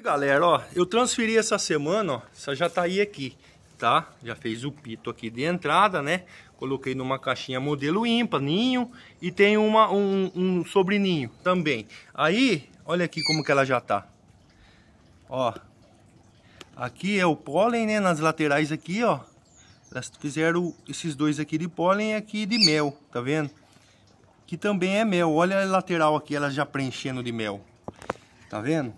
E galera, ó, eu transferi essa semana, ó, essa já tá aí aqui, tá? Já fez o pito aqui de entrada, né? Coloquei numa caixinha modelo ímpar, ninho, e tem uma, um, um sobreninho também. Aí, olha aqui como que ela já tá. Ó, aqui é o pólen, né? Nas laterais aqui, ó. Elas fizeram esses dois aqui de pólen e aqui de mel, tá vendo? Que também é mel. Olha a lateral aqui, ela já preenchendo de mel. Tá vendo?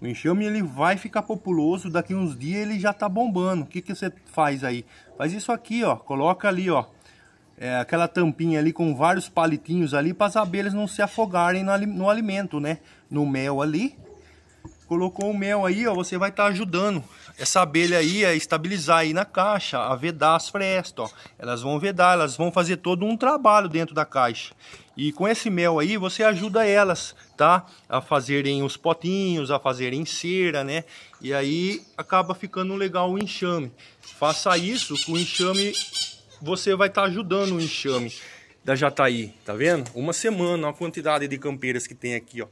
O enxame ele vai ficar populoso, daqui uns dias ele já tá bombando. O que, que você faz aí? Faz isso aqui, ó. Coloca ali, ó. É, aquela tampinha ali com vários palitinhos ali para as abelhas não se afogarem no, no alimento, né? No mel ali colocou o mel aí, ó, você vai estar tá ajudando essa abelha aí a é estabilizar aí na caixa, a vedar as frestas, ó. Elas vão vedar, elas vão fazer todo um trabalho dentro da caixa. E com esse mel aí, você ajuda elas, tá? A fazerem os potinhos, a fazerem cera, né? E aí acaba ficando legal o enxame. Faça isso com o enxame, você vai estar tá ajudando o enxame da jataí, tá vendo? Uma semana, a quantidade de campeiras que tem aqui, ó.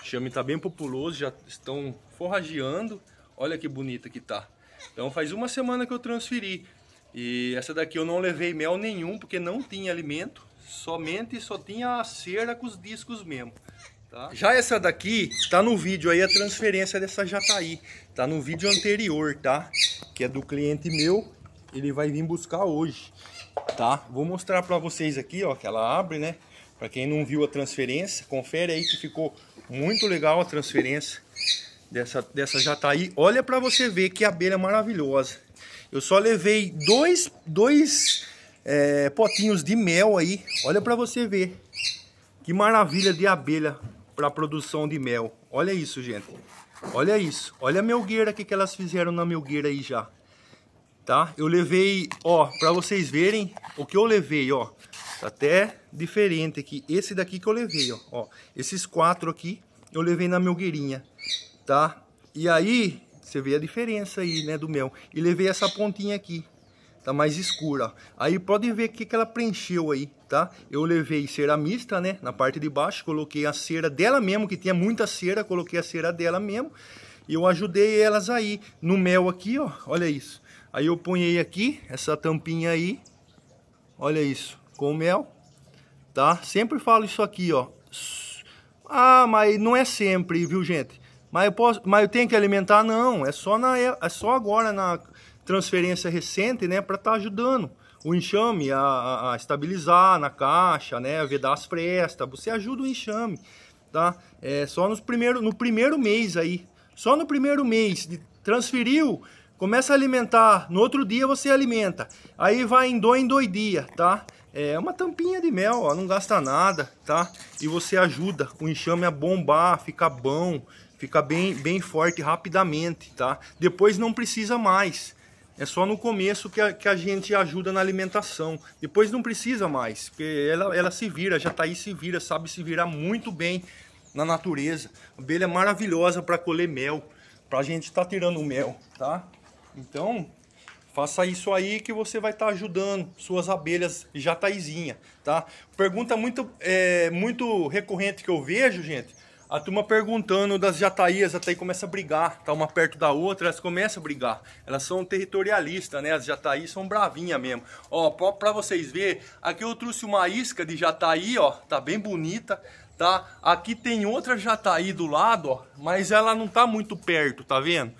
O chame está bem populoso, já estão forrageando. Olha que bonita que tá. Então faz uma semana que eu transferi. E essa daqui eu não levei mel nenhum, porque não tinha alimento. Somente só tinha a cera com os discos mesmo. Tá? Já essa daqui, tá no vídeo aí a transferência dessa jataí. Tá no vídeo anterior, tá? Que é do cliente meu. Ele vai vir buscar hoje, tá? Vou mostrar pra vocês aqui, ó, que ela abre, né? Pra quem não viu a transferência, confere aí que ficou muito legal a transferência dessa, dessa jataí. Olha para você ver que abelha maravilhosa. Eu só levei dois, dois é, potinhos de mel aí. Olha para você ver. Que maravilha de abelha para produção de mel. Olha isso, gente. Olha isso. Olha a melgueira que, que elas fizeram na melgueira aí já. Tá? Eu levei, ó, para vocês verem o que eu levei, ó. Até diferente aqui. Esse daqui que eu levei, ó. ó esses quatro aqui eu levei na melgueirinha, tá? E aí, você vê a diferença aí, né, do mel. E levei essa pontinha aqui, tá mais escura. Aí podem ver o que, que ela preencheu aí, tá? Eu levei cera mista, né, na parte de baixo, coloquei a cera dela mesmo, que tinha muita cera, coloquei a cera dela mesmo. E eu ajudei elas aí, no mel aqui, ó, olha isso. Aí eu ponhei aqui, essa tampinha aí, olha isso com mel, tá? Sempre falo isso aqui, ó. Ah, mas não é sempre, viu, gente? Mas eu posso, mas eu tenho que alimentar não, é só na é só agora na transferência recente, né, para estar tá ajudando o enxame a, a, estabilizar na caixa, né, a vedar as frestas. Você ajuda o enxame, tá? É só nos primeiro no primeiro mês aí. Só no primeiro mês de transferiu Começa a alimentar, no outro dia você alimenta. Aí vai em dois em dois dias, tá? É uma tampinha de mel, ó, não gasta nada, tá? E você ajuda o enxame a bombar, ficar bom, ficar bem, bem forte rapidamente, tá? Depois não precisa mais. É só no começo que a, que a gente ajuda na alimentação. Depois não precisa mais, porque ela, ela se vira, já tá aí se vira, sabe se virar muito bem na natureza. A abelha é maravilhosa para colher mel, para a gente estar tá tirando o mel, tá? Então, Faça isso aí que você vai estar tá ajudando suas abelhas jataizinha, tá? Pergunta muito, é, muito recorrente que eu vejo, gente. A turma perguntando das jataías, até aí começa a brigar, tá uma perto da outra, elas começam a brigar. Elas são territorialistas, né? As jataís são bravinhas mesmo. Ó, para vocês ver, aqui eu trouxe uma isca de jataí, ó, tá bem bonita, tá? Aqui tem outra jataí do lado, ó, mas ela não tá muito perto, tá vendo?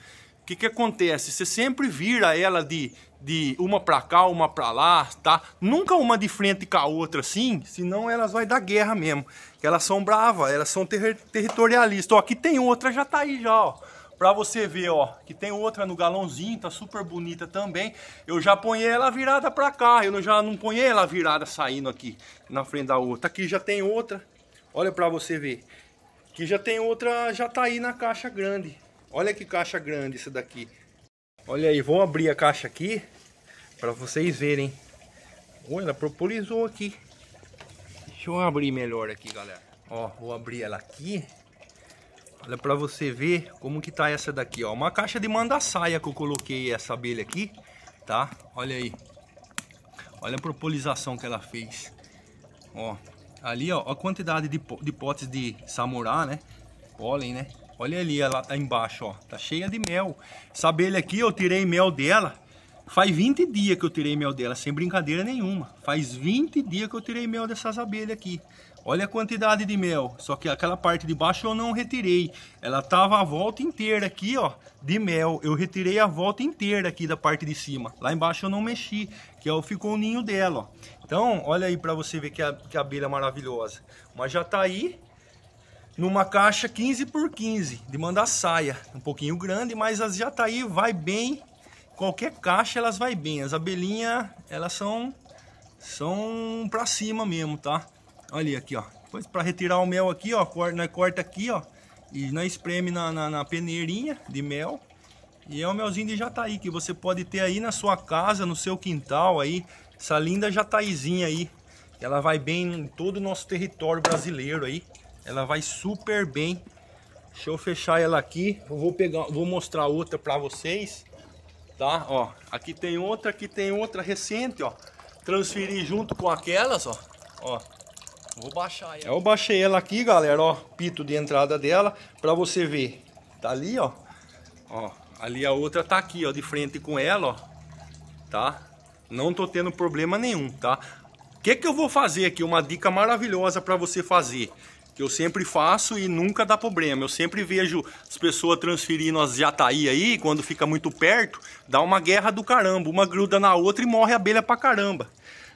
O que, que acontece? Você sempre vira ela de, de uma para cá, uma para lá, tá? Nunca uma de frente com a outra assim, senão elas vai dar guerra mesmo. Elas são bravas, elas são ter territorialistas. Ó, aqui tem outra, já tá aí já, ó. Pra você ver, ó, que tem outra no galãozinho, tá super bonita também. Eu já ponhei ela virada pra cá, eu já não ponhei ela virada saindo aqui na frente da outra. Aqui já tem outra, olha pra você ver. Aqui já tem outra, já tá aí na caixa grande. Olha que caixa grande essa daqui. Olha aí, vou abrir a caixa aqui para vocês verem. Olha, ela propolizou aqui. Deixa eu abrir melhor aqui, galera. Ó, vou abrir ela aqui. Olha para você ver como que tá essa daqui, ó. Uma caixa de manda-saia que eu coloquei essa abelha aqui, tá? Olha aí. Olha a propolização que ela fez. Ó, ali ó, a quantidade de, de potes de samurai, né? Pólen, né? Olha ali, ela tá embaixo, ó. Tá cheia de mel. Essa abelha aqui, eu tirei mel dela. Faz 20 dias que eu tirei mel dela, sem brincadeira nenhuma. Faz 20 dias que eu tirei mel dessas abelhas aqui. Olha a quantidade de mel. Só que aquela parte de baixo eu não retirei. Ela tava a volta inteira aqui, ó, de mel. Eu retirei a volta inteira aqui da parte de cima. Lá embaixo eu não mexi, que é o ficou o ninho dela, ó. Então, olha aí para você ver que, a, que abelha maravilhosa. Mas já tá aí, numa caixa 15 por 15 de saia um pouquinho grande, mas as jataí tá vai bem, qualquer caixa elas vai bem, as abelhinhas elas são são para cima mesmo, tá? Olha aqui, ó. Depois para retirar o mel aqui, ó, corta, corta aqui, ó, e nós espreme na, na, na peneirinha de mel. E é o melzinho de jataí tá que você pode ter aí na sua casa, no seu quintal aí, essa linda jataizinha aí. Ela vai bem em todo o nosso território brasileiro aí. Ela vai super bem. Deixa eu fechar ela aqui. Eu vou pegar, vou mostrar outra para vocês. Tá? Ó, aqui tem outra, aqui tem outra recente, ó. Transferi junto com aquelas, ó. Ó. Vou baixar ela. Eu baixei ela aqui, galera, ó. Pito de entrada dela para você ver. Tá ali, ó. Ó, ali a outra tá aqui, ó, de frente com ela, ó. Tá? Não tô tendo problema nenhum, tá? O que, que eu vou fazer aqui? Uma dica maravilhosa para você fazer que eu sempre faço e nunca dá problema. Eu sempre vejo as pessoas transferindo as jataí aí, quando fica muito perto, dá uma guerra do caramba. Uma gruda na outra e morre a abelha pra caramba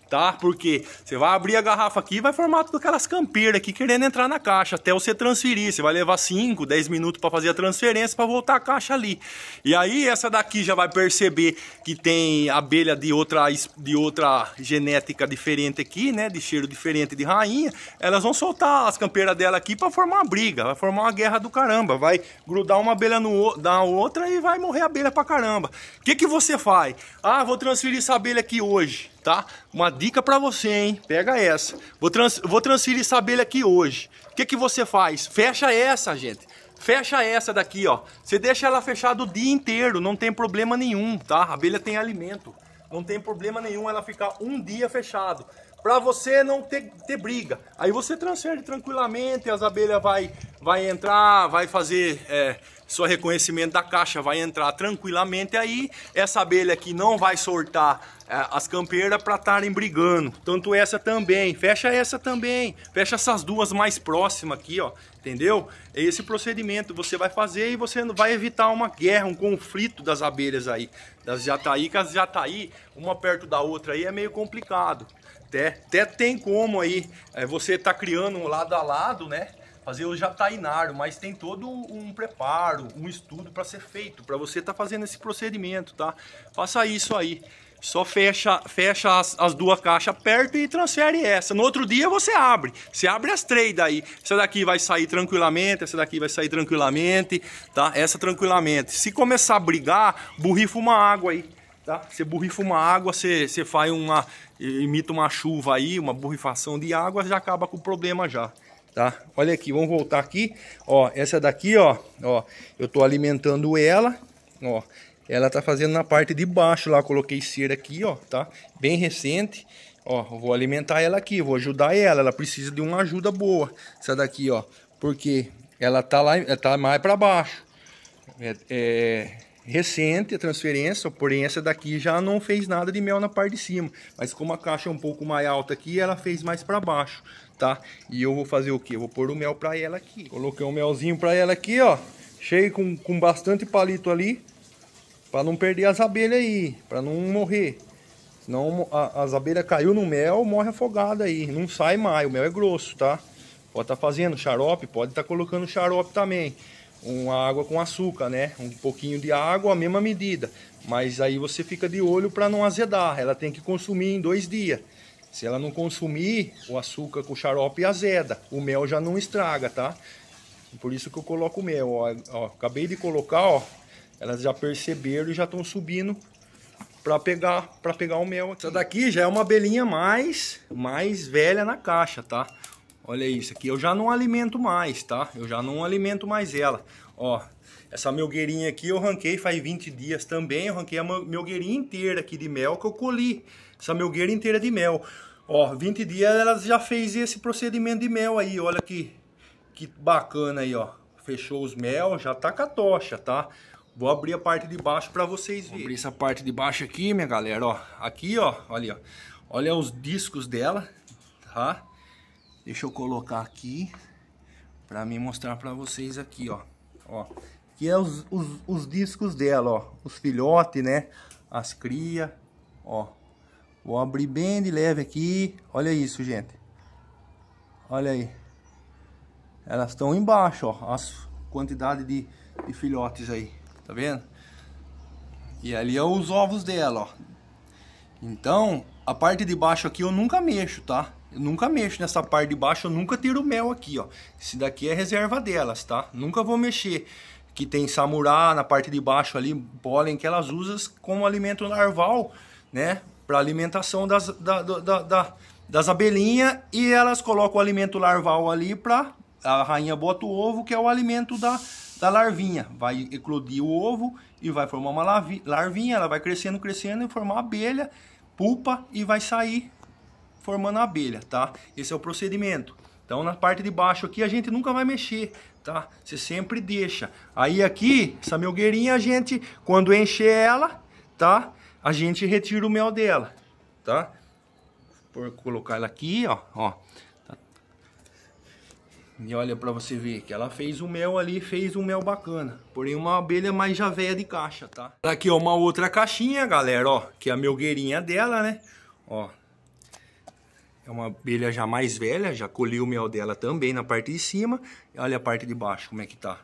tá? Porque você vai abrir a garrafa aqui e vai formar todas aquelas campeiras aqui querendo entrar na caixa até você transferir. Você vai levar 5, 10 minutos para fazer a transferência para voltar a caixa ali. E aí essa daqui já vai perceber que tem abelha de outra, de outra genética diferente aqui, né? De cheiro diferente de rainha. Elas vão soltar as campeiras dela aqui para formar uma briga, vai formar uma guerra do caramba. Vai grudar uma abelha no, na outra e vai morrer abelha pra caramba. O que, que você faz? Ah, vou transferir essa abelha aqui hoje tá? Uma dica para você, hein? Pega essa. Vou, trans vou transferir essa abelha aqui hoje. O que, que você faz? Fecha essa, gente. Fecha essa daqui, ó. Você deixa ela fechada o dia inteiro, não tem problema nenhum, tá? A abelha tem alimento. Não tem problema nenhum ela ficar um dia fechado. Pra você não ter, ter briga. Aí você transfere tranquilamente, as abelhas vai, vai entrar, vai fazer... É, só reconhecimento da caixa vai entrar tranquilamente aí. Essa abelha aqui não vai soltar é, as campeiras para estarem brigando. Tanto essa também. Fecha essa também. Fecha essas duas mais próximas aqui, ó. Entendeu? É esse procedimento você vai fazer e você vai evitar uma guerra, um conflito das abelhas aí. Das jataí, que as jataí, uma perto da outra aí é meio complicado. Até, até tem como aí é, você tá criando um lado a lado, né? fazer o jatainário, mas tem todo um preparo, um estudo para ser feito, para você estar tá fazendo esse procedimento, tá? Faça isso aí. Só fecha, fecha as, as duas caixas perto e transfere essa. No outro dia você abre. Você abre as três daí. Essa daqui vai sair tranquilamente, essa daqui vai sair tranquilamente, tá? Essa tranquilamente. Se começar a brigar, borrifa uma água aí, tá? Você borrifa uma água, você, você faz uma... Imita uma chuva aí, uma borrifação de água, já acaba com o problema já tá? Olha aqui, vamos voltar aqui, ó, essa daqui, ó, ó, eu tô alimentando ela, ó, ela tá fazendo na parte de baixo lá, coloquei cera aqui, ó, tá? Bem recente, ó, vou alimentar ela aqui, vou ajudar ela, ela precisa de uma ajuda boa, essa daqui, ó, porque ela tá lá, ela tá mais para baixo, é, é recente a transferência, porém essa daqui já não fez nada de mel na parte de cima. Mas como a caixa é um pouco mais alta aqui, ela fez mais para baixo, tá? E eu vou fazer o que? Vou pôr o mel para ela aqui. Coloquei um melzinho para ela aqui, ó. Cheio com, com bastante palito ali, para não perder as abelhas aí, para não morrer. Senão a, as abelhas caiu no mel, morre afogada aí, não sai mais, o mel é grosso, tá? Pode estar tá fazendo xarope, pode estar tá colocando xarope também uma água com açúcar, né? Um pouquinho de água, a mesma medida. Mas aí você fica de olho para não azedar. Ela tem que consumir em dois dias. Se ela não consumir, o açúcar com xarope azeda. O mel já não estraga, tá? Por isso que eu coloco o mel. Ó, ó acabei de colocar, ó. Elas já perceberam e já estão subindo para pegar, para pegar o mel. Aqui. Essa daqui já é uma abelhinha mais, mais velha na caixa, tá? Olha isso aqui, eu já não alimento mais, tá? Eu já não alimento mais ela. Ó, essa melgueirinha aqui eu ranquei faz 20 dias também. Eu ranquei a melgueirinha inteira aqui de mel que eu colhi. Essa melgueira inteira de mel. Ó, 20 dias ela já fez esse procedimento de mel aí. Olha que, que bacana aí, ó. Fechou os mel, já tá com a tocha, tá? Vou abrir a parte de baixo para vocês verem. Vou abrir essa parte de baixo aqui, minha galera, ó. Aqui, ó, olha, ó. Olha os discos dela, tá? Deixa eu colocar aqui para me mostrar para vocês aqui, ó. Ó, que é os, os, os discos dela, ó. Os filhotes, né? As cria, ó. Vou abrir bem de leve aqui. Olha isso, gente. Olha aí. Elas estão embaixo, ó. As quantidade de, de filhotes aí. Tá vendo? E ali é os ovos dela, ó. Então, a parte de baixo aqui eu nunca mexo, tá? Eu nunca mexo nessa parte de baixo, eu nunca tiro mel aqui, ó. Esse daqui é reserva delas, tá? Nunca vou mexer. Que tem samurá na parte de baixo ali, pólen que elas usam como alimento larval, né? Para alimentação das, da, da, da, das abelhinhas e elas colocam o alimento larval ali para a rainha bota o ovo, que é o alimento da, da larvinha. Vai eclodir o ovo e vai formar uma larvinha, ela vai crescendo, crescendo e formar abelha, pupa e vai sair formando a abelha, tá? Esse é o procedimento. Então na parte de baixo aqui a gente nunca vai mexer, tá? Você sempre deixa. Aí aqui, essa melgueirinha a gente, quando encher ela, tá? A gente retira o mel dela, tá? Por colocar ela aqui, ó, ó. E olha para você ver que ela fez o mel ali, fez um mel bacana. Porém uma abelha mais já velha de caixa, tá? Aqui ó, uma outra caixinha, galera, ó. Que é a melgueirinha dela, né? Ó, é uma abelha já mais velha, já colhi o mel dela também na parte de cima. Olha a parte de baixo como é que tá.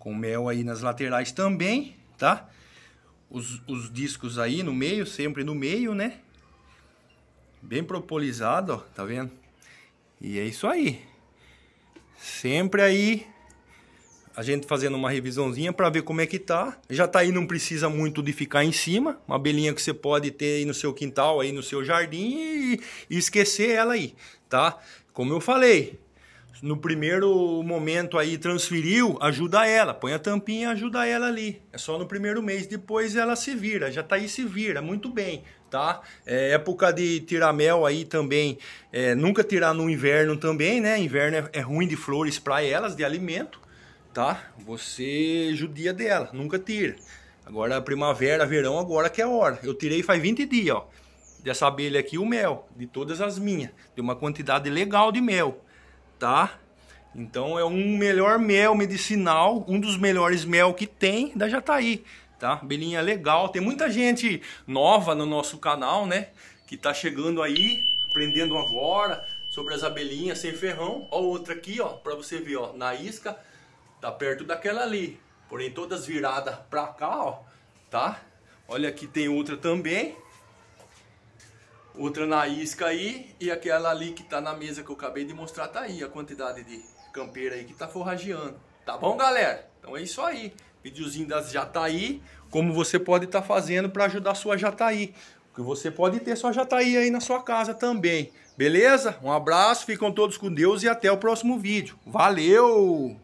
Com mel aí nas laterais também, tá? Os, os discos aí no meio, sempre no meio, né? Bem propolizado, ó, tá vendo? E é isso aí. Sempre aí a gente fazendo uma revisãozinha para ver como é que tá. Já tá aí, não precisa muito de ficar em cima. Uma abelhinha que você pode ter aí no seu quintal, aí no seu jardim e, esquecer ela aí, tá? Como eu falei, no primeiro momento aí transferiu, ajuda ela, põe a tampinha, ajuda ela ali. É só no primeiro mês, depois ela se vira, já tá aí se vira, muito bem, tá? É época de tirar mel aí também, é, nunca tirar no inverno também, né? Inverno é, é ruim de flores para elas, de alimento, tá? Você judia dela, nunca tira. Agora, primavera, verão, agora que é a hora. Eu tirei faz 20 dias, ó. Dessa abelha aqui, o mel, de todas as minhas. De uma quantidade legal de mel, tá? Então, é um melhor mel medicinal, um dos melhores mel que tem da Jataí, tá? Abelhinha legal. Tem muita gente nova no nosso canal, né? Que tá chegando aí, aprendendo agora sobre as abelhinhas sem ferrão. Ó outra aqui, ó, pra você ver, ó, na isca Tá perto daquela ali. Porém, todas viradas pra cá, ó. Tá? Olha aqui tem outra também. Outra na isca aí. E aquela ali que tá na mesa que eu acabei de mostrar tá aí. A quantidade de campeira aí que tá forrageando. Tá bom, galera? Então é isso aí. Videozinho das jataí. Como você pode estar tá fazendo para ajudar a sua jataí. Porque você pode ter sua jataí aí na sua casa também. Beleza? Um abraço, ficam todos com Deus e até o próximo vídeo. Valeu!